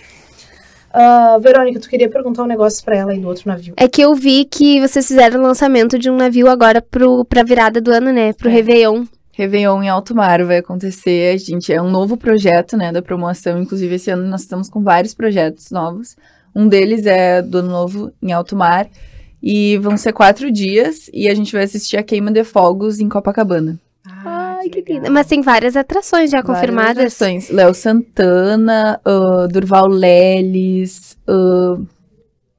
Uh, Verônica, tu queria perguntar um negócio para ela aí do outro navio. É que eu vi que vocês fizeram o lançamento de um navio agora pro, pra virada do ano, né? Pro é. Réveillon. Réveillon em alto mar vai acontecer. A gente é um novo projeto, né, da promoção. Inclusive, esse ano nós estamos com vários projetos novos. Um deles é do Novo em Alto Mar, e vão ser quatro dias e a gente vai assistir a Queima de Fogos em Copacabana. Ah, Ai, que, linda. Mas tem várias atrações já várias confirmadas. Atrações. Léo Santana, uh, Durval Leles. Uh,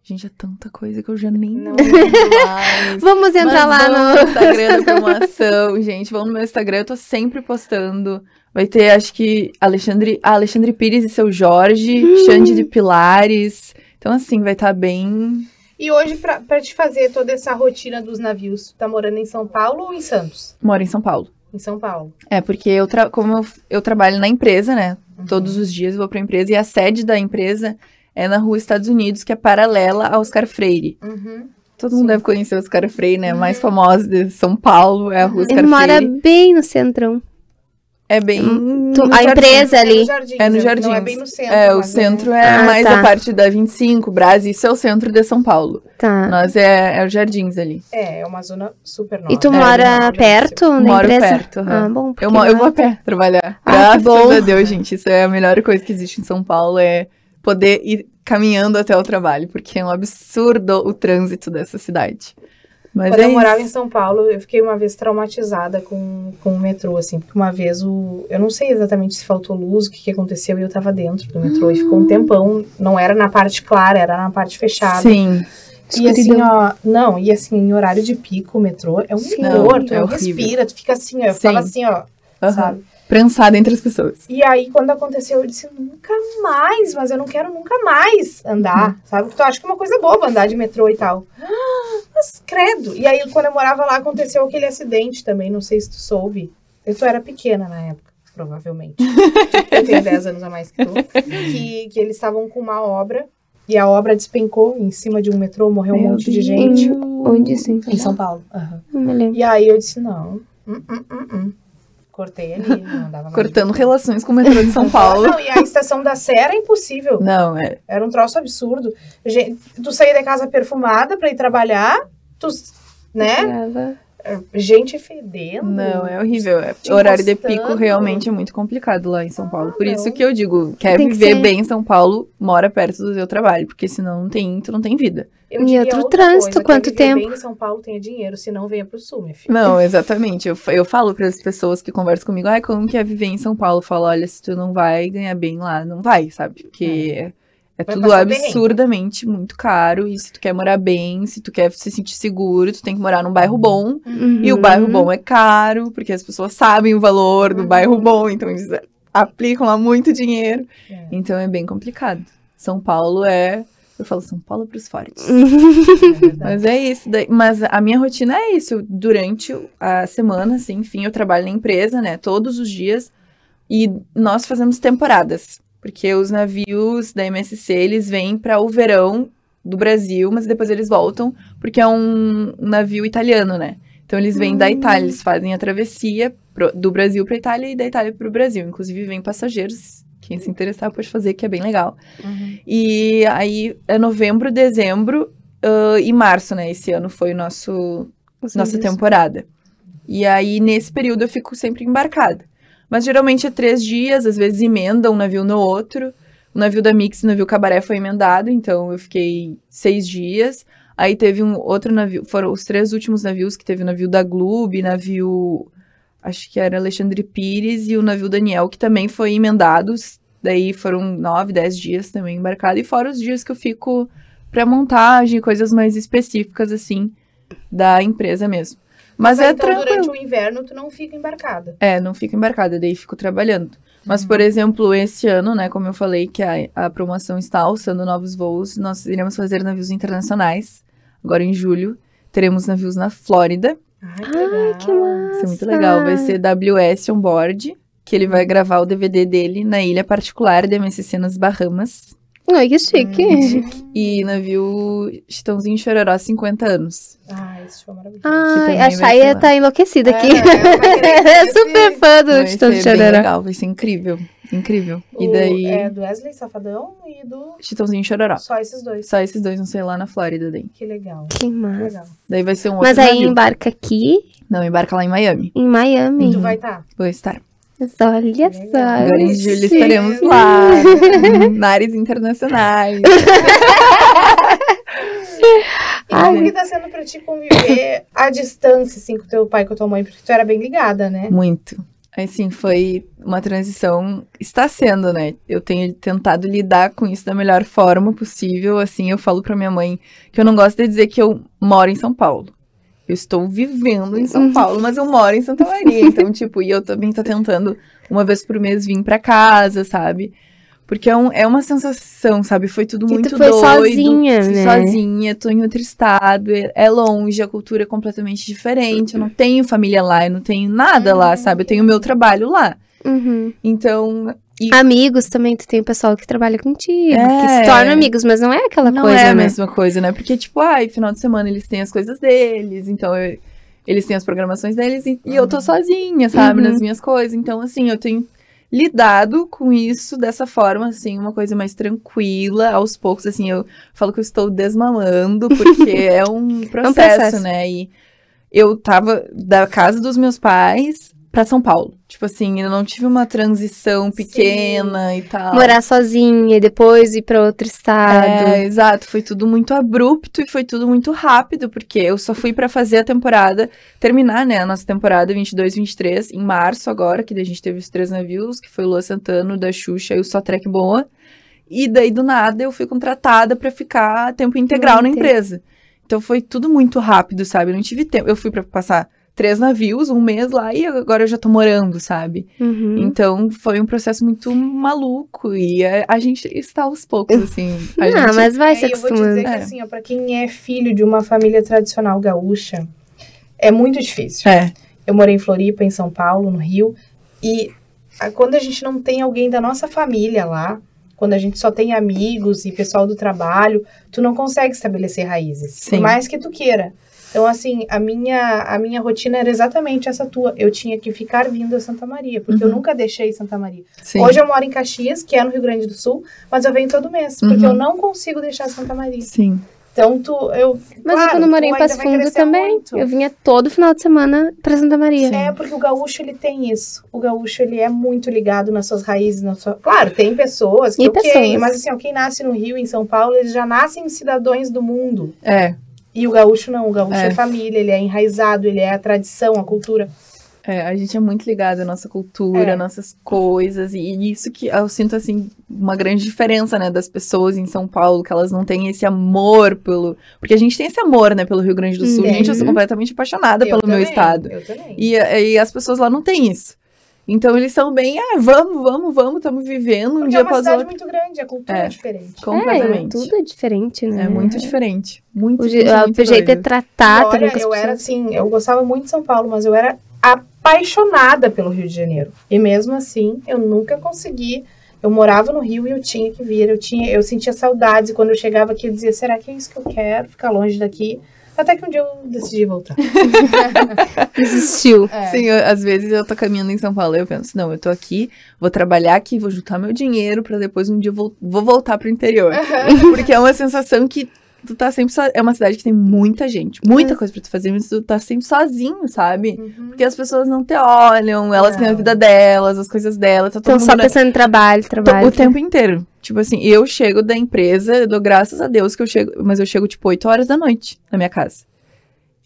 Gente, é tanta coisa que eu já nem não Vamos entrar Mas lá no... no Instagram da promoção, gente. Vão no meu Instagram, eu tô sempre postando. Vai ter, acho que, Alexandre, ah, Alexandre Pires e seu Jorge, Xande de Pilares. Então, assim, vai estar tá bem e hoje, para te fazer toda essa rotina dos navios, tá morando em São Paulo ou em Santos? Moro em São Paulo. Em São Paulo. É, porque eu como eu, eu, trabalho na empresa, né? Uhum. Todos os dias eu vou pra empresa e a sede da empresa é na rua Estados Unidos, que é paralela a Oscar Freire. Uhum. Todo Sim. mundo deve conhecer o Oscar Freire, né? Uhum. A mais uhum. famosa de São Paulo é a rua Oscar Ele Freire. Ele mora bem no centrão. É bem. Tu, a jardim, empresa ali. É no jardim. É no jardim. é bem no centro. É, o centro é ah, mais tá. a parte da 25, Brás, isso é o centro de São Paulo. Tá. Nós é, é os jardins ali. É, é uma zona super nova. E tu mora é, perto da Moro empresa? perto. Ah, bom. Eu, eu vou a pé trabalhar. Ah, Graças bom. a Deus, gente. Isso é a melhor coisa que existe em São Paulo, é poder ir caminhando até o trabalho, porque é um absurdo o trânsito dessa cidade. Mas Quando é eu isso. morava em São Paulo, eu fiquei uma vez traumatizada com, com o metrô, assim, porque uma vez o. Eu não sei exatamente se faltou luz, o que, que aconteceu, e eu tava dentro do metrô hum. e ficou um ah. tempão. Não era na parte clara, era na parte fechada. Sim. E assim, ó, não, e assim, em horário de pico, o metrô é um horror, tu é horrível. respira, tu fica assim, ó, eu Sim. assim, ó, uhum. sabe? prensada entre as pessoas. E aí, quando aconteceu, eu disse, nunca mais, mas eu não quero nunca mais andar, uhum. sabe? Porque tu acha que é uma coisa boba andar de metrô e tal. mas credo! E aí, quando eu morava lá, aconteceu aquele acidente também, não sei se tu soube. Eu tu era pequena na época, provavelmente. eu tenho 10 anos a mais que tu. Uhum. Que, que eles estavam com uma obra e a obra despencou em cima de um metrô, morreu Meu um monte Deus. de gente. Onde sim? Em São Paulo. Uhum. E aí eu disse, não. Uh -uh -uh cortei ali, não dava mais. Cortando relações com o metrô de São Paulo. não, e a estação da Sé era é impossível. Não, é. Era um troço absurdo. Tu saía de casa perfumada para ir trabalhar, tu, né? Chegava. É, gente fedendo. Não, é horrível. O é, horário de pico realmente é muito complicado lá em São Paulo. Ah, Por não. isso que eu digo, quer tem viver que bem em São Paulo, mora perto do seu trabalho, porque senão não tem, tu não tem vida. Eu e outro trânsito, coisa, quanto tempo? Bem em São Paulo tenha dinheiro, senão venha pro sul, minha filha. Não, exatamente. Eu, eu falo para as pessoas que conversam comigo, ai, ah, como que é viver em São Paulo? Eu falo, olha, se tu não vai ganhar bem lá, não vai, sabe? Porque é. É tudo absurdamente muito caro. E se tu quer morar bem, se tu quer se sentir seguro, tu tem que morar num bairro bom. Uhum. E o bairro uhum. bom é caro, porque as pessoas sabem o valor do uhum. bairro bom, então eles aplicam lá muito dinheiro. É. Então é bem complicado. São Paulo é. Eu falo São Paulo para os fortes. É Mas é isso. Mas a minha rotina é isso. Durante a semana, assim, enfim, eu trabalho na empresa, né? Todos os dias. E nós fazemos temporadas. Porque os navios da MSC, eles vêm para o verão do Brasil, mas depois eles voltam, porque é um, navio italiano, né? Então eles vêm hum. da Itália, eles fazem a travessia pro, do Brasil para Itália e da Itália para o Brasil. Inclusive vêm passageiros, quem se interessar pode fazer, que é bem legal. Uhum. E aí é novembro, dezembro uh, e março, né? Esse ano foi o nosso nossa temporada. E aí nesse período eu fico sempre embarcada. Mas geralmente é três dias, às vezes emenda um navio no outro. O navio da Mix e o navio Cabaré foi emendado, então eu fiquei seis dias. Aí teve um outro navio, foram os três últimos navios que teve o navio da Gloob, navio, acho que era Alexandre Pires e o navio Daniel, que também foi emendados. Daí foram nove, dez dias também embarcado. E fora os dias que eu fico para montagem, coisas mais específicas, assim, da empresa mesmo. Mas, Mas é então, tranquilo. durante o inverno tu não fica embarcada. É, não fico embarcada, daí fico trabalhando. Mas, por uhum. exemplo, esse ano, né, como eu falei que a, a promoção está alçando novos voos, nós iremos fazer navios internacionais. Agora em julho, teremos navios na Flórida. Ai, que, Ai, que massa! Isso é muito legal. Vai ser WS on board, que ele vai gravar o DVD dele na ilha particular de MSC nas Bahamas. Ai, que chique! Hum. E navio Chitãozinho Chororó, 50 anos. Ah, ah, esse show é maravilhoso. Ai, a Shaya tá enlouquecida é, aqui. É, super fã do Instituto Chororó. legal, vai ser incrível. Incrível. O, e daí. É do Wesley Safadão e do. Chitãozinho Chororó. Só esses dois. Só esses dois, não sei, lá na Flórida daí. Que legal. Que massa. Legal. Daí vai ser um outro. Mas aí navio. embarca aqui. Não, embarca lá em Miami. Em Miami. E tu vai estar? Tá? Vou estar. Olha só. Agora em julho estaremos lá. Mares internacionais. Ai, Como que tá sendo pra ti conviver à distância, assim, com teu pai e com tua mãe? Porque tu era bem ligada, né? Muito. Assim, foi uma transição. Está sendo, né? Eu tenho tentado lidar com isso da melhor forma possível. Assim, eu falo pra minha mãe que eu não gosto de dizer que eu moro em São Paulo. Eu estou vivendo em São uhum. Paulo, mas eu moro em Santa Maria. Então, tipo, e eu também tô tentando uma vez por mês vir pra casa, sabe? Porque é, um, é uma sensação, sabe? Foi tudo muito E tu foi doido. sozinha, né? sozinha, tô em outro estado, é, é longe, a cultura é completamente diferente. Eu não tenho família lá, eu não tenho nada lá, sabe? Eu tenho meu trabalho lá. Uhum. Então, e... Amigos também, tu tem o pessoal que trabalha contigo, é... que se torna amigos, mas não é aquela não coisa. Não é a né? mesma coisa, né? Porque, tipo, ai, final de semana eles têm as coisas deles, então eu, eles têm as programações deles e, uhum. e eu tô uhum. sozinha, sabe? Uhum. Nas minhas coisas. Então, assim, eu tenho lidado com isso dessa forma, assim, uma coisa mais tranquila, aos poucos, assim, eu falo que eu estou desmamando, porque é, é um processo, é um processo. né? E eu tava da casa dos meus pais para São Paulo. Tipo assim, eu não tive uma transição pequena Sim. e tal. Morar sozinha e depois ir para outro estado. É, exato, foi tudo muito abrupto e foi tudo muito rápido, porque eu só fui para fazer a temporada, terminar, né, a nossa temporada 22, 23 em março agora, que daí a gente teve os três navios, que foi o Lua Santana, da Xuxa e o Só Trek Boa. E daí do nada eu fui contratada para ficar tempo integral muito na empresa. Então foi tudo muito rápido, sabe? Eu não tive tempo. Eu fui para passar três navios, um mês lá e agora eu já tô morando, sabe? Uhum. Então foi um processo muito maluco e a, a gente está aos poucos, assim. A Não, gente... mas vai é, se acostumando. Eu vou dizer é. que assim, ó, pra quem é filho de uma família tradicional gaúcha, é muito difícil. É. Eu morei em Floripa, em São Paulo, no Rio, e quando a gente não tem alguém da nossa família lá, quando a gente só tem amigos e pessoal do trabalho, tu não consegue estabelecer raízes. Sim. Por mais que tu queira. Então, assim, a minha, a minha rotina era exatamente essa tua. Eu tinha que ficar vindo a Santa Maria, porque uhum. eu nunca deixei Santa Maria. Sim. Hoje eu moro em Caxias, que é no Rio Grande do Sul, mas eu venho todo mês, uhum. porque eu não consigo deixar Santa Maria. Sim. Então, tu, eu. Mas claro, quando eu morei em Passo Fundo também, muito. eu vinha todo final de semana pra Santa Maria. É, Sim. É, porque o gaúcho, ele tem isso. O gaúcho, ele é muito ligado nas suas raízes. Na sua... Claro, tem pessoas. Que, e okay, pessoas. Mas, assim, ó, quem nasce no Rio, em São Paulo, eles já nascem cidadãos do mundo. É. E o gaúcho não, o gaúcho é. é família, ele é enraizado, ele é a tradição, a cultura. É, a gente é muito ligado à nossa cultura, é. nossas coisas, e isso que eu sinto, assim, uma grande diferença, né, das pessoas em São Paulo, que elas não têm esse amor pelo... Porque a gente tem esse amor, né, pelo Rio Grande do Sul. Uhum. Gente, eu sou uhum. completamente apaixonada eu pelo também, meu estado. Eu também. E, e as pessoas lá não têm isso. Então eles são bem, ah, vamos, vamos, vamos, estamos vivendo um Porque é dia após outro. É uma cidade muito grande, a cultura é, é diferente. Completamente. É, tudo é diferente, né? É muito diferente. Muito, o, muito, o muito jeito doido. é tratar Olha, eu pessoas. era assim, eu gostava muito de São Paulo, mas eu era apaixonada pelo Rio de Janeiro. E mesmo assim, eu nunca consegui eu morava no Rio e eu tinha que vir, eu tinha, eu sentia saudades e quando eu chegava aqui eu dizia, será que é isso que eu quero? Ficar longe daqui. Até que um dia eu decidi voltar. Desistiu. É. Sim, eu, às vezes eu tô caminhando em São Paulo e eu penso, não, eu tô aqui, vou trabalhar aqui, vou juntar meu dinheiro para depois um dia vou, vou voltar pro interior. Uhum. Porque é uma sensação que tu tá sempre so... É uma cidade que tem muita gente, muita coisa pra tu fazer, mas tu tá sempre sozinho, sabe? Uhum. Porque as pessoas não te olham, elas não. têm a vida delas, as coisas delas. Tá Estão só mundo... pensando em trabalho, trabalho. O tempo inteiro. Tipo assim, eu chego da empresa, eu dou graças a Deus que eu chego, mas eu chego tipo 8 horas da noite na minha casa.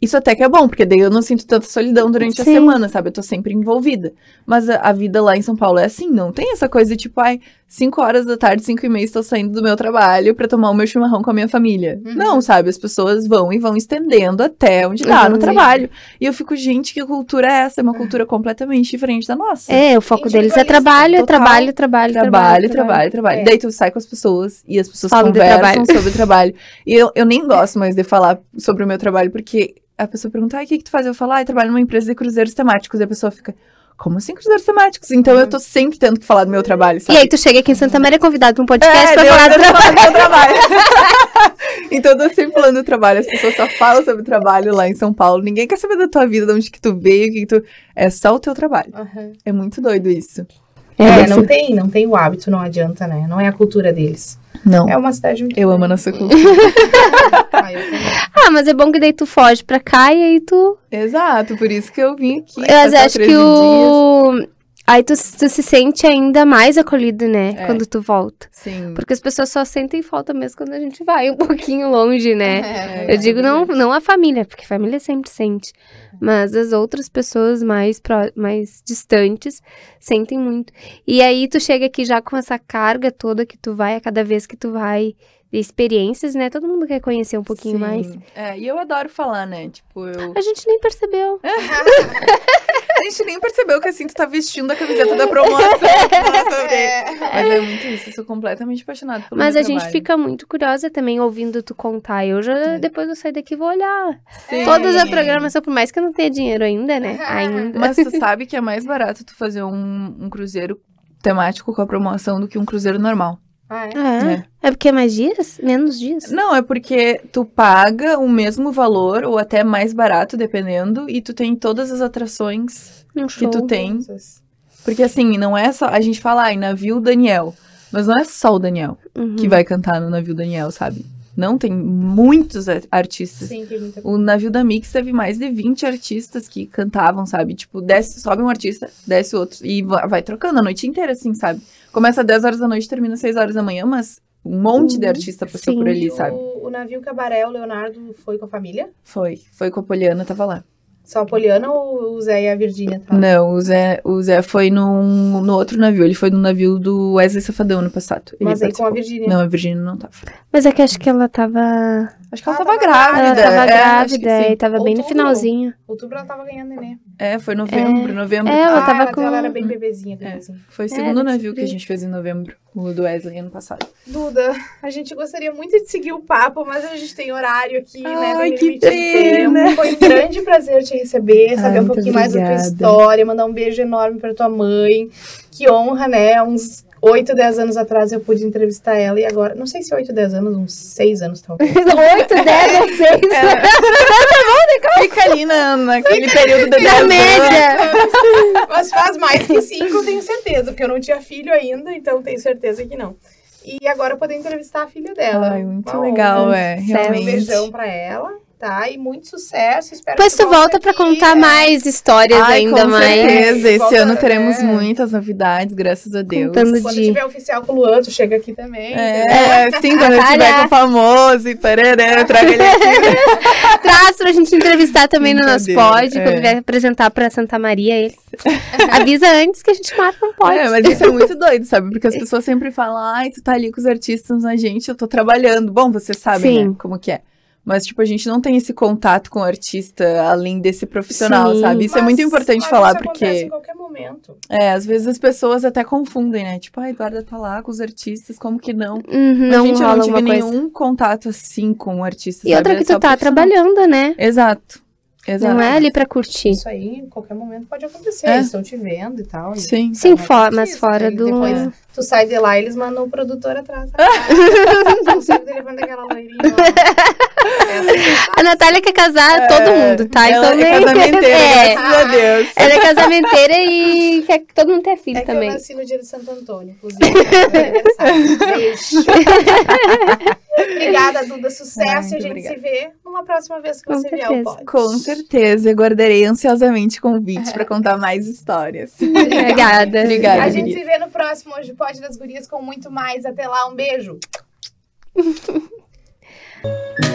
Isso até que é bom, porque daí eu não sinto tanta solidão durante Sim. a semana, sabe? Eu tô sempre envolvida. Mas a, a, vida lá em São Paulo é assim, não tem essa coisa de tipo, ai, 5 horas da tarde, 5 e meia, estou saindo do meu trabalho para tomar o meu chimarrão com a minha família. Uhum. Não, sabe? As pessoas vão e vão estendendo até onde dá uhum. no trabalho. E eu fico, gente, que cultura é essa? É uma cultura completamente diferente da nossa. É, o foco deles é, é trabalho, Total. trabalho, trabalho, trabalho, trabalho, trabalho, trabalho. É. Daí tu sai com as pessoas e as pessoas Fala conversam sobre o trabalho. E eu, eu nem gosto mais de falar sobre o meu trabalho, porque a pessoa pergunta, ah, o que, que tu faz? Eu falo, ah, eu trabalho numa empresa de cruzeiros temáticos. E a pessoa fica, como síncronos temáticos? Então eu tô sempre tendo que falar do meu trabalho, sabe? E aí tu chega aqui em Santa Maria é convidado pra um podcast é, pra falar do trabalho. Falar do trabalho. então eu tô sempre falando do trabalho. As pessoas só falam sobre o trabalho lá em São Paulo. Ninguém quer saber da tua vida, de onde que tu veio, que, que tu... É só o teu trabalho. Uhum. É muito doido isso. É, é não tem, não tem o hábito, não adianta, né? Não é a cultura deles. Não. É uma cidade muito Eu amo a nossa cultura. Ah, ah, mas é bom que daí tu foge pra cá e aí tu. Exato, por isso que eu vim aqui. Mas acho que o. Aí tu, tu, se sente ainda mais acolhido, né? É. Quando tu volta. Sim. Porque as pessoas só sentem falta mesmo quando a gente vai um pouquinho longe, né? É, é, Eu digo não, não a família, porque família sempre sente. Mas as outras pessoas mais, pro, mais distantes sentem muito. E aí tu chega aqui já com essa carga toda que tu vai a cada vez que tu vai experiências, né? Todo mundo quer conhecer um pouquinho Sim. mais. É, e eu adoro falar, né? Tipo, eu... A gente nem percebeu. A gente nem percebeu que assim tu tá vestindo a camiseta da promoção. É. Mas é muito isso, eu sou completamente apaixonada pelo Mas a trabalho. gente fica muito curiosa também ouvindo tu contar. Eu já, é. depois eu sair daqui, vou olhar. Sim. Todas as programações por mais que eu não tenha dinheiro ainda, né? Ainda. Mas tu sabe que é mais barato tu fazer um, um cruzeiro temático com a promoção do que um cruzeiro normal. Ah, é? é? É. é. porque é mais dias? Menos dias? Não, é porque tu paga o mesmo valor ou até mais barato, dependendo, e tu tem todas as atrações um que tu tem. Porque assim, não é só. A gente fala, ai, ah, navio Daniel. Mas não é só o Daniel uhum. que vai cantar no navio Daniel, sabe? Não, tem muitos artistas. Sim, tem muita... O navio da Mix teve mais de 20 artistas que cantavam, sabe? Tipo, desce, sobe um artista, desce outro. E vai trocando a noite inteira, assim, sabe? Começa às 10 horas da noite, termina às 6 horas da manhã, mas um monte de uhum. artista passou sim. por ali, sabe? O, o navio Cabaré, o Leonardo, foi com a família? Foi, foi com a Poliana, tava lá. Só a Poliana ou o Zé e a Virgínia Não, o Zé, o Zé foi num, no outro navio. Ele foi no navio do Wesley Safadão no passado. Ele Mas aí participou. com a Virgínia. Não, a Virgínia não tava. Mas é que acho que ela tava Acho que ela, ah, tava, grávida. Ela tava grávida é, é e tava outubro, bem no finalzinho. Outubro ela tava ganhando neném. É, foi novembro, é, novembro. É, ela ah, tava com... ela era bem bebezinha. É, foi o é, segundo navio que a gente fez em novembro, o do Wesley, ano passado. Duda, a gente gostaria muito de seguir o papo, mas a gente tem horário aqui, né, Ai, né? que pena! Foi um grande prazer te receber, saber Ai, um pouquinho mais da tua história, mandar um beijo enorme pra tua mãe. Que honra, né? Uns 8, 10 anos atrás eu pude entrevistar ela e agora, não sei se 8, 10 anos, uns 6 anos talvez. 8, 10 ou 6 é. Fica ali na, naquele período da média. Mas faz mais que 5, tenho certeza, porque eu não tinha filho ainda, então tenho certeza que não. E agora poder entrevistar a filha dela. Ai, muito legal, é. Realmente. Um beijão pra ela tá? E muito sucesso. Espero Depois tu volta para contar né? mais histórias Ai, ainda com mais. Certeza. Esse volta, ano teremos é. muitas novidades, graças a Deus. Contando quando de... tiver oficial com o Luan, tu chega aqui também. É, é sim, quando eu tiver com o famoso e tarará, eu trago ele aqui. Traz pra gente entrevistar também no nosso pod, é. quando vier apresentar pra Santa Maria ele. Avisa antes que a gente marca um pod. É, mas isso é muito doido, sabe? Porque as pessoas sempre falam, ai, tu tá ali com os artistas, na gente, eu tô trabalhando. Bom, você sabe, né, como que é. Mas, tipo, a gente não tem esse contato com o artista além desse profissional, Sim, sabe? Isso é muito importante falar, isso porque. em qualquer momento. É, às vezes as pessoas até confundem, né? Tipo, a Eduarda tá lá com os artistas, como que não? Uhum, não a gente não tive nenhum coisa. contato assim com o artista. E sabe? outra é que é tu tá trabalhando, né? Exato. exato Não é ali pra curtir. Isso aí, em qualquer momento pode acontecer. É. Eles estão te vendo e tal. Sim. E Sim, tá fora, mas né? fora do. Depois, Tu sai de lá, e eles mandam o produtor atrás. Não sei o telefone daquela loirinha. A Natália quer casar é, todo mundo, tá? Ela então, é casamenteira, é. graças a Deus. Ela é casamenteira e quer que todo mundo tenha filho é também. eu nasci no dia de Santo Antônio, inclusive. Né? Beijo. obrigada, Duda. Sucesso e a gente obrigada. se vê numa próxima vez que com você certeza. vier ao pod. Com certeza. Eu guardarei ansiosamente o convite é. para contar mais histórias. Obrigada. obrigada. A gente se vê no próximo Hoje Pode. Pode das Gurias com muito mais. Até lá, um beijo.